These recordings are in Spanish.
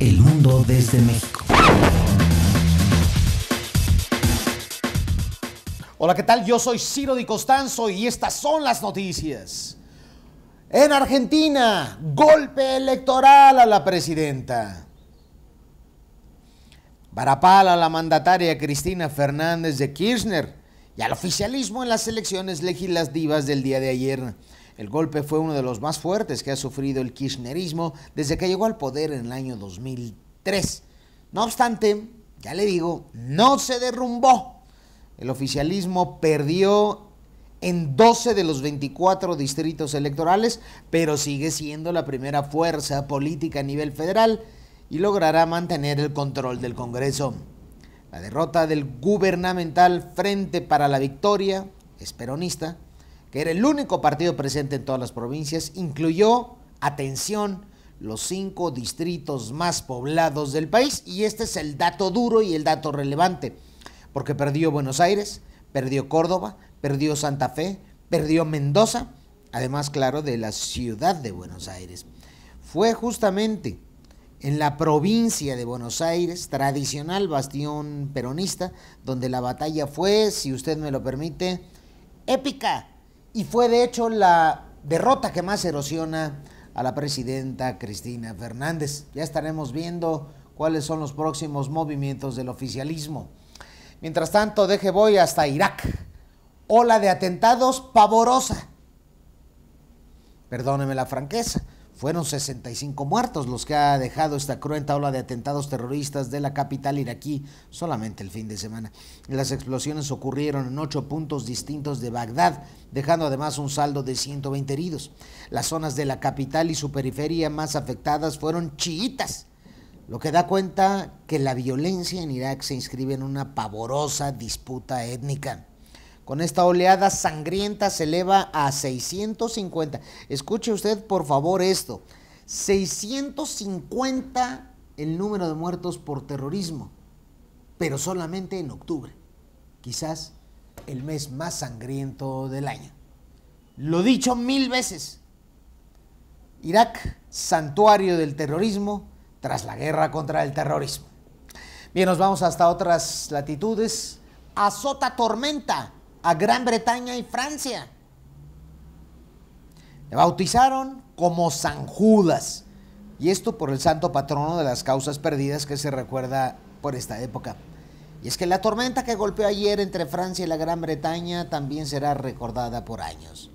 El mundo desde México. Hola, ¿qué tal? Yo soy Ciro Di Costanzo y estas son las noticias. En Argentina, golpe electoral a la presidenta. Barapala, la mandataria Cristina Fernández de Kirchner y al oficialismo en las elecciones legislativas del día de ayer. El golpe fue uno de los más fuertes que ha sufrido el kirchnerismo desde que llegó al poder en el año 2003. No obstante, ya le digo, no se derrumbó. El oficialismo perdió en 12 de los 24 distritos electorales, pero sigue siendo la primera fuerza política a nivel federal y logrará mantener el control del Congreso. La derrota del gubernamental Frente para la Victoria, esperonista, que era el único partido presente en todas las provincias, incluyó, atención, los cinco distritos más poblados del país. Y este es el dato duro y el dato relevante, porque perdió Buenos Aires, perdió Córdoba, perdió Santa Fe, perdió Mendoza, además, claro, de la ciudad de Buenos Aires. Fue justamente en la provincia de Buenos Aires, tradicional bastión peronista, donde la batalla fue, si usted me lo permite, épica y fue de hecho la derrota que más erosiona a la presidenta Cristina Fernández. Ya estaremos viendo cuáles son los próximos movimientos del oficialismo. Mientras tanto, deje voy hasta Irak. Ola de atentados pavorosa. Perdóneme la franqueza. Fueron 65 muertos los que ha dejado esta cruenta ola de atentados terroristas de la capital iraquí solamente el fin de semana. Las explosiones ocurrieron en ocho puntos distintos de Bagdad, dejando además un saldo de 120 heridos. Las zonas de la capital y su periferia más afectadas fueron chiitas, lo que da cuenta que la violencia en Irak se inscribe en una pavorosa disputa étnica. Con esta oleada sangrienta se eleva a 650. Escuche usted por favor esto. 650 el número de muertos por terrorismo, pero solamente en octubre, quizás el mes más sangriento del año. Lo dicho mil veces, Irak, santuario del terrorismo tras la guerra contra el terrorismo. Bien, nos vamos hasta otras latitudes. Azota tormenta a Gran Bretaña y Francia. Le bautizaron como San Judas. Y esto por el santo patrono de las causas perdidas que se recuerda por esta época. Y es que la tormenta que golpeó ayer entre Francia y la Gran Bretaña también será recordada por años.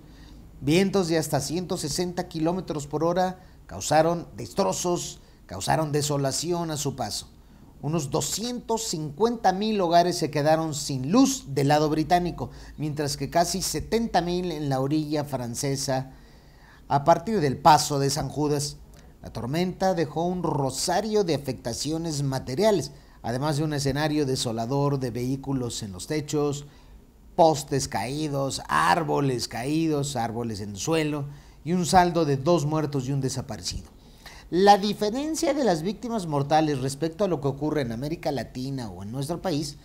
Vientos de hasta 160 kilómetros por hora causaron destrozos, causaron desolación a su paso unos 250 mil hogares se quedaron sin luz del lado británico, mientras que casi 70 mil en la orilla francesa a partir del paso de San Judas. La tormenta dejó un rosario de afectaciones materiales, además de un escenario desolador de vehículos en los techos, postes caídos, árboles caídos, árboles en el suelo y un saldo de dos muertos y un desaparecido. La diferencia de las víctimas mortales respecto a lo que ocurre en América Latina o en nuestro país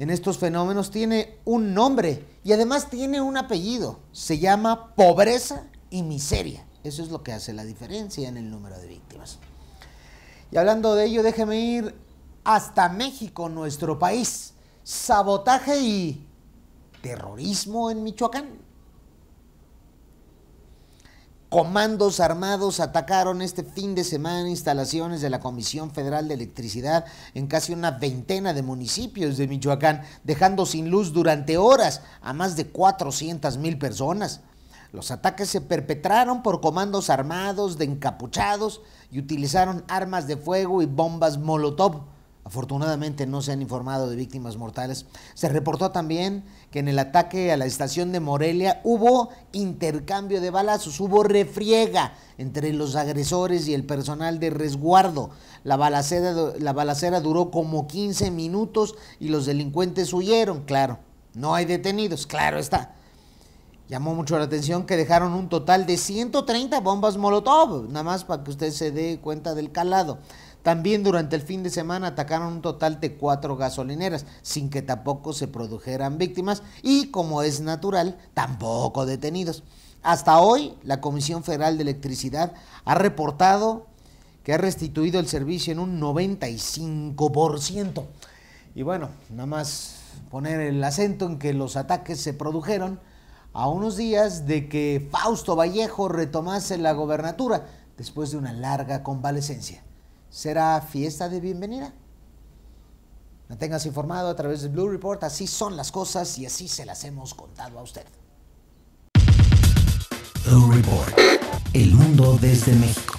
en estos fenómenos tiene un nombre y además tiene un apellido. Se llama pobreza y miseria. Eso es lo que hace la diferencia en el número de víctimas. Y hablando de ello, déjeme ir hasta México, nuestro país. Sabotaje y terrorismo en Michoacán. Comandos armados atacaron este fin de semana instalaciones de la Comisión Federal de Electricidad en casi una veintena de municipios de Michoacán, dejando sin luz durante horas a más de 400 mil personas. Los ataques se perpetraron por comandos armados de encapuchados y utilizaron armas de fuego y bombas molotov. Afortunadamente no se han informado de víctimas mortales. Se reportó también que en el ataque a la estación de Morelia hubo intercambio de balazos, hubo refriega entre los agresores y el personal de resguardo. La balacera, duró como 15 minutos y los delincuentes huyeron, claro. No hay detenidos, claro está. Llamó mucho la atención que dejaron un total de 130 bombas Molotov, nada más para que usted se dé cuenta del calado. También durante el fin de semana atacaron un total de cuatro gasolineras, sin que tampoco se produjeran víctimas y, como es natural, tampoco detenidos. Hasta hoy, la Comisión Federal de Electricidad ha reportado que ha restituido el servicio en un 95%. Y bueno, nada más poner el acento en que los ataques se produjeron a unos días de que Fausto Vallejo retomase la gobernatura después de una larga convalecencia será fiesta de bienvenida. tengas informado a través de Blue Report, así son las cosas y así se las hemos contado a usted. Blue Report, el mundo desde México.